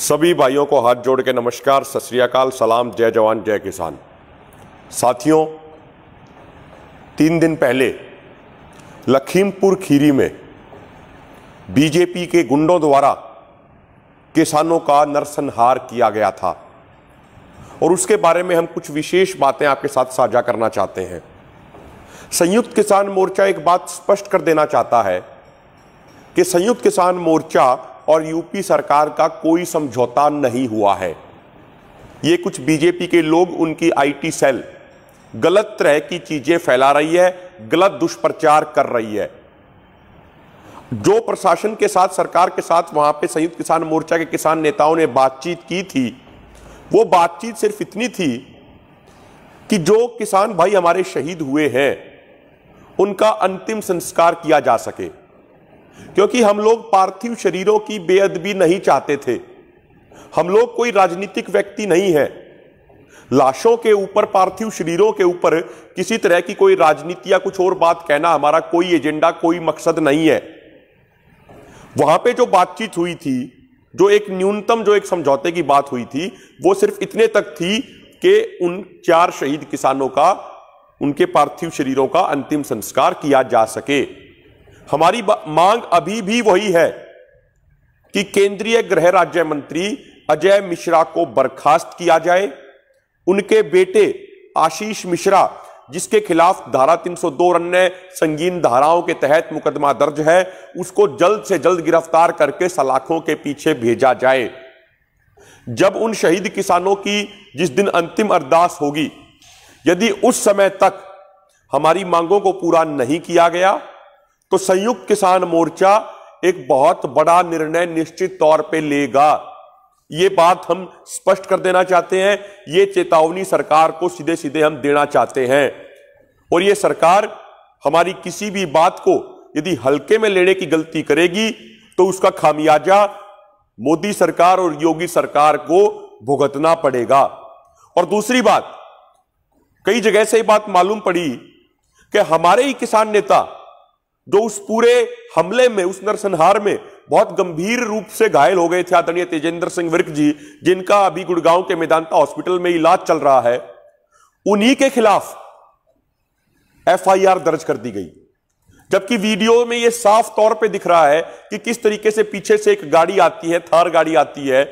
सभी भाइयों को हाथ जोड़ के नमस्कार सत श्रीकाल सलाम जय जवान जय किसान साथियों तीन दिन पहले लखीमपुर खीरी में बीजेपी के गुंडों द्वारा किसानों का नरसंहार किया गया था और उसके बारे में हम कुछ विशेष बातें आपके साथ साझा करना चाहते हैं संयुक्त किसान मोर्चा एक बात स्पष्ट कर देना चाहता है कि संयुक्त किसान मोर्चा और यूपी सरकार का कोई समझौता नहीं हुआ है ये कुछ बीजेपी के लोग उनकी आईटी सेल गलत तरह की चीजें फैला रही है गलत दुष्प्रचार कर रही है जो प्रशासन के साथ सरकार के साथ वहां पे संयुक्त किसान मोर्चा के किसान नेताओं ने बातचीत की थी वो बातचीत सिर्फ इतनी थी कि जो किसान भाई हमारे शहीद हुए हैं उनका अंतिम संस्कार किया जा सके क्योंकि हम लोग पार्थिव शरीरों की बेअदबी नहीं चाहते थे हम लोग कोई राजनीतिक व्यक्ति नहीं है लाशों के ऊपर पार्थिव शरीरों के ऊपर किसी तरह की कोई राजनीति या कुछ और बात कहना हमारा कोई एजेंडा कोई मकसद नहीं है वहां पे जो बातचीत हुई थी जो एक न्यूनतम जो एक समझौते की बात हुई थी वो सिर्फ इतने तक थी कि उन चार शहीद किसानों का उनके पार्थिव शरीरों का अंतिम संस्कार किया जा सके हमारी मांग अभी भी वही है कि केंद्रीय गृह राज्य मंत्री अजय मिश्रा को बर्खास्त किया जाए उनके बेटे आशीष मिश्रा जिसके खिलाफ धारा 302 अन्य संगीन धाराओं के तहत मुकदमा दर्ज है उसको जल्द से जल्द गिरफ्तार करके सलाखों के पीछे भेजा जाए जब उन शहीद किसानों की जिस दिन अंतिम अरदास होगी यदि उस समय तक हमारी मांगों को पूरा नहीं किया गया तो संयुक्त किसान मोर्चा एक बहुत बड़ा निर्णय निश्चित तौर पे लेगा ये बात हम स्पष्ट कर देना चाहते हैं ये चेतावनी सरकार को सीधे सीधे हम देना चाहते हैं और ये सरकार हमारी किसी भी बात को यदि हल्के में लेने की गलती करेगी तो उसका खामियाजा मोदी सरकार और योगी सरकार को भुगतना पड़ेगा और दूसरी बात कई जगह से ये बात मालूम पड़ी कि हमारे ही किसान नेता जो उस पूरे हमले में उस नरसंहार में बहुत गंभीर रूप से घायल हो गए थे आदरणीय तेजेंद्र सिंह विर्क जी जिनका अभी गुड़गांव के मेदांता हॉस्पिटल में इलाज चल रहा है उन्हीं के खिलाफ एफआईआर दर्ज कर दी गई जबकि वीडियो में यह साफ तौर पे दिख रहा है कि किस तरीके से पीछे से एक गाड़ी आती है थार गाड़ी आती है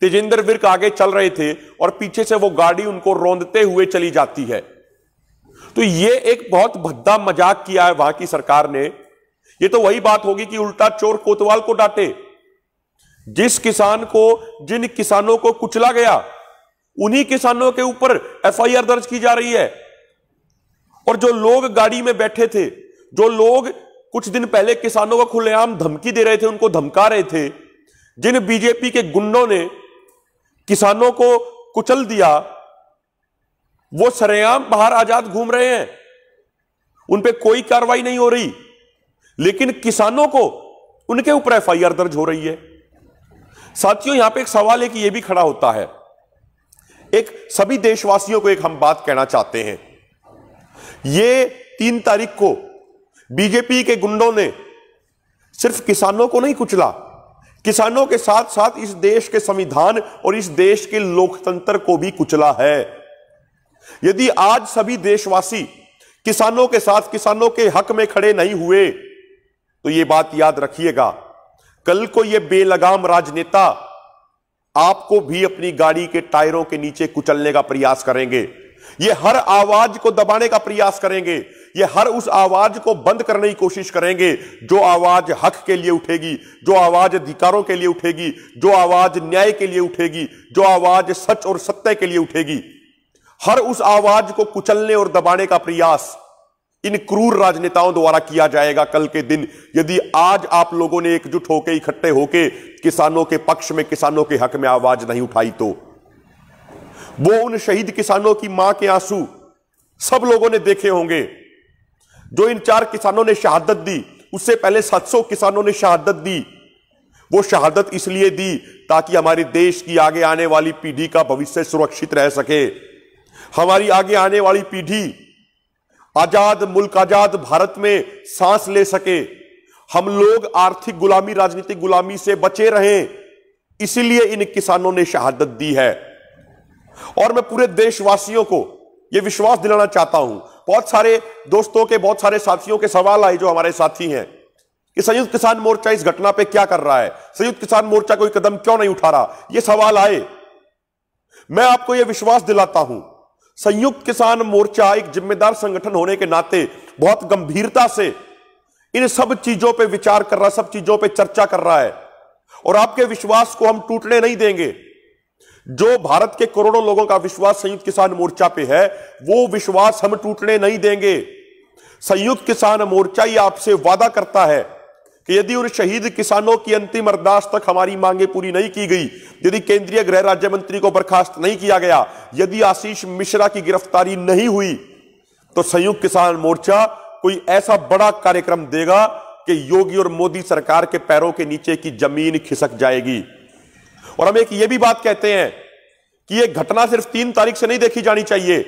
तेजेंद्र विर्क आगे चल रहे थे और पीछे से वो गाड़ी उनको रोंदते हुए चली जाती है तो ये एक बहुत भद्दा मजाक किया है वहां की सरकार ने ये तो वही बात होगी कि उल्टा चोर कोतवाल को डांटे जिस किसान को जिन किसानों को कुचला गया उन्हीं किसानों के ऊपर एफआईआर दर्ज की जा रही है और जो लोग गाड़ी में बैठे थे जो लोग कुछ दिन पहले किसानों को खुलेआम धमकी दे रहे थे उनको धमका रहे थे जिन बीजेपी के गुंडों ने किसानों को कुचल दिया वो सरेआम बाहर आजाद घूम रहे हैं उन पे कोई कार्रवाई नहीं हो रही लेकिन किसानों को उनके ऊपर आर दर्ज हो रही है साथियों यहां पे एक सवाल है कि यह भी खड़ा होता है एक सभी देशवासियों को एक हम बात कहना चाहते हैं ये तीन तारीख को बीजेपी के गुंडों ने सिर्फ किसानों को नहीं कुचला किसानों के साथ साथ इस देश के संविधान और इस देश के लोकतंत्र को भी कुचला है यदि आज सभी देशवासी किसानों के साथ किसानों के हक में खड़े नहीं हुए तो यह बात याद रखिएगा कल को यह बेलगाम राजनेता आपको भी अपनी गाड़ी के टायरों के नीचे कुचलने का प्रयास करेंगे ये हर आवाज को दबाने का प्रयास करेंगे ये हर उस आवाज को बंद करने की कोशिश करेंगे जो आवाज हक के लिए उठेगी जो आवाज अधिकारों के लिए उठेगी जो आवाज न्याय के लिए उठेगी जो आवाज सच और सत्य के लिए उठेगी हर उस आवाज को कुचलने और दबाने का प्रयास इन क्रूर राजनेताओं द्वारा किया जाएगा कल के दिन यदि आज आप लोगों ने एकजुट होकर इकट्ठे होकर किसानों के पक्ष में किसानों के हक में आवाज नहीं उठाई तो वो उन शहीद किसानों की मां के आंसू सब लोगों ने देखे होंगे जो इन चार किसानों ने शहादत दी उससे पहले 700 किसानों ने शहादत दी वो शहादत इसलिए दी ताकि हमारे देश की आगे आने वाली पीढ़ी का भविष्य सुरक्षित रह सके हमारी आगे आने वाली पीढ़ी आजाद मुल्क आजाद भारत में सांस ले सके हम लोग आर्थिक गुलामी राजनीतिक गुलामी से बचे रहें इसीलिए इन किसानों ने शहादत दी है और मैं पूरे देशवासियों को यह विश्वास दिलाना चाहता हूं बहुत सारे दोस्तों के बहुत सारे साथियों के सवाल आए जो हमारे साथी हैं कि संयुक्त किसान मोर्चा इस घटना पे क्या कर रहा है संयुक्त किसान मोर्चा कोई कदम क्यों नहीं उठा रहा यह सवाल आए मैं आपको यह विश्वास दिलाता हूं संयुक्त किसान मोर्चा एक जिम्मेदार संगठन होने के नाते बहुत गंभीरता से इन सब चीजों पर विचार कर रहा है सब चीजों पर चर्चा कर रहा है और आपके विश्वास को हम टूटने नहीं देंगे जो भारत के करोड़ों लोगों का विश्वास संयुक्त किसान मोर्चा पे है वो विश्वास हम टूटने नहीं देंगे संयुक्त किसान मोर्चा ही आपसे वादा करता है कि यदि उन शहीद किसानों की अंतिम अरदास तक हमारी मांगे पूरी नहीं की गई यदि केंद्रीय गृह राज्य मंत्री को बर्खास्त नहीं किया गया यदि आशीष मिश्रा की गिरफ्तारी नहीं हुई तो संयुक्त किसान मोर्चा कोई ऐसा बड़ा कार्यक्रम देगा कि योगी और मोदी सरकार के पैरों के नीचे की जमीन खिसक जाएगी और हम एक यह भी बात कहते हैं कि यह घटना सिर्फ तीन तारीख से नहीं देखी जानी चाहिए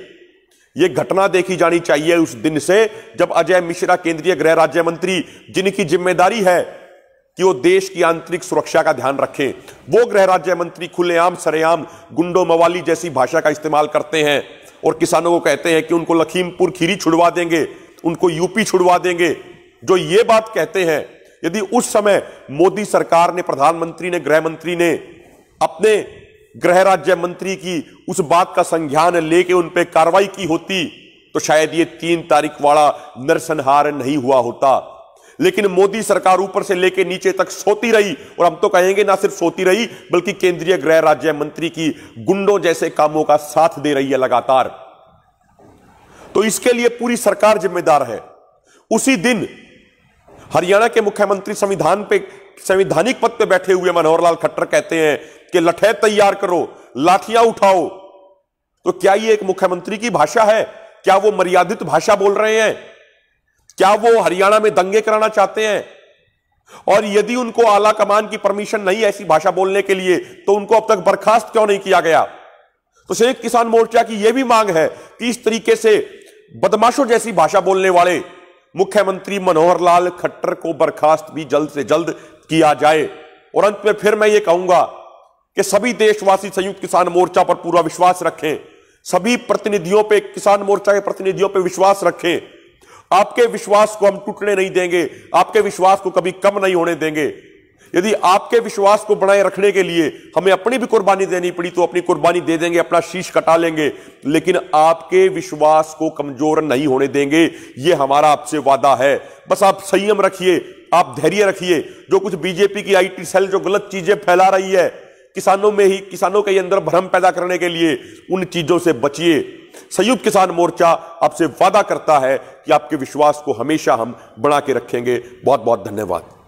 यह घटना देखी जानी चाहिए उस दिन से जब अजय मिश्रा केंद्रीय गृह राज्य मंत्री जिनकी जिम्मेदारी है कि वो देश की आंतरिक सुरक्षा का ध्यान रखें वो गृह राज्य मंत्री खुलेआम सरेआम गुंडो मवाली जैसी भाषा का इस्तेमाल करते हैं और किसानों को कहते हैं कि उनको लखीमपुर खीरी छुड़वा देंगे उनको यूपी छुड़वा देंगे जो ये बात कहते हैं यदि उस समय मोदी सरकार ने प्रधानमंत्री ने गृह मंत्री ने अपने गृह राज्य मंत्री की उस बात का संज्ञान लेके उन पर कार्रवाई की होती तो शायद ये तीन तारीख वाला नरसंहार नहीं हुआ होता लेकिन मोदी सरकार ऊपर से लेके नीचे तक सोती रही और हम तो कहेंगे ना सिर्फ सोती रही बल्कि केंद्रीय गृह राज्य मंत्री की गुंडों जैसे कामों का साथ दे रही है लगातार तो इसके लिए पूरी सरकार जिम्मेदार है उसी दिन हरियाणा के मुख्यमंत्री संविधान पे संविधानिक पद पे बैठे हुए मनोहर लाल खट्टर कहते हैं कि लठे तैयार करो लाठियां उठाओ तो क्या ये एक मुख्यमंत्री की भाषा है क्या वो मर्यादित भाषा बोल रहे हैं क्या वो हरियाणा में दंगे कराना चाहते हैं और यदि उनको आला कमान की परमिशन नहीं ऐसी भाषा बोलने के लिए तो उनको अब तक बर्खास्त क्यों नहीं किया गया तो संयुक्त किसान मोर्चा की यह भी मांग है कि इस तरीके से बदमाशों जैसी भाषा बोलने वाले मुख्यमंत्री मनोहर लाल खट्टर को बर्खास्त भी जल्द से जल्द किया जाए और अंत में फिर मैं ये कहूंगा कि सभी देशवासी संयुक्त किसान मोर्चा पर पूरा विश्वास रखें सभी प्रतिनिधियों पे किसान मोर्चा के प्रतिनिधियों पे विश्वास रखें आपके विश्वास को हम टूटने नहीं देंगे आपके विश्वास को कभी कम नहीं होने देंगे यदि आपके विश्वास को बनाए रखने के लिए हमें अपनी भी कुर्बानी देनी पड़ी तो अपनी कुर्बानी दे देंगे अपना शीश कटा लेंगे लेकिन आपके विश्वास को कमजोर नहीं होने देंगे ये हमारा आपसे वादा है बस आप संयम रखिए आप धैर्य रखिए जो कुछ बीजेपी की आईटी सेल जो गलत चीजें फैला रही है किसानों में ही किसानों के अंदर भ्रम पैदा करने के लिए उन चीजों से बचिए संयुक्त किसान मोर्चा आपसे वादा करता है कि आपके विश्वास को हमेशा हम बना के रखेंगे बहुत बहुत धन्यवाद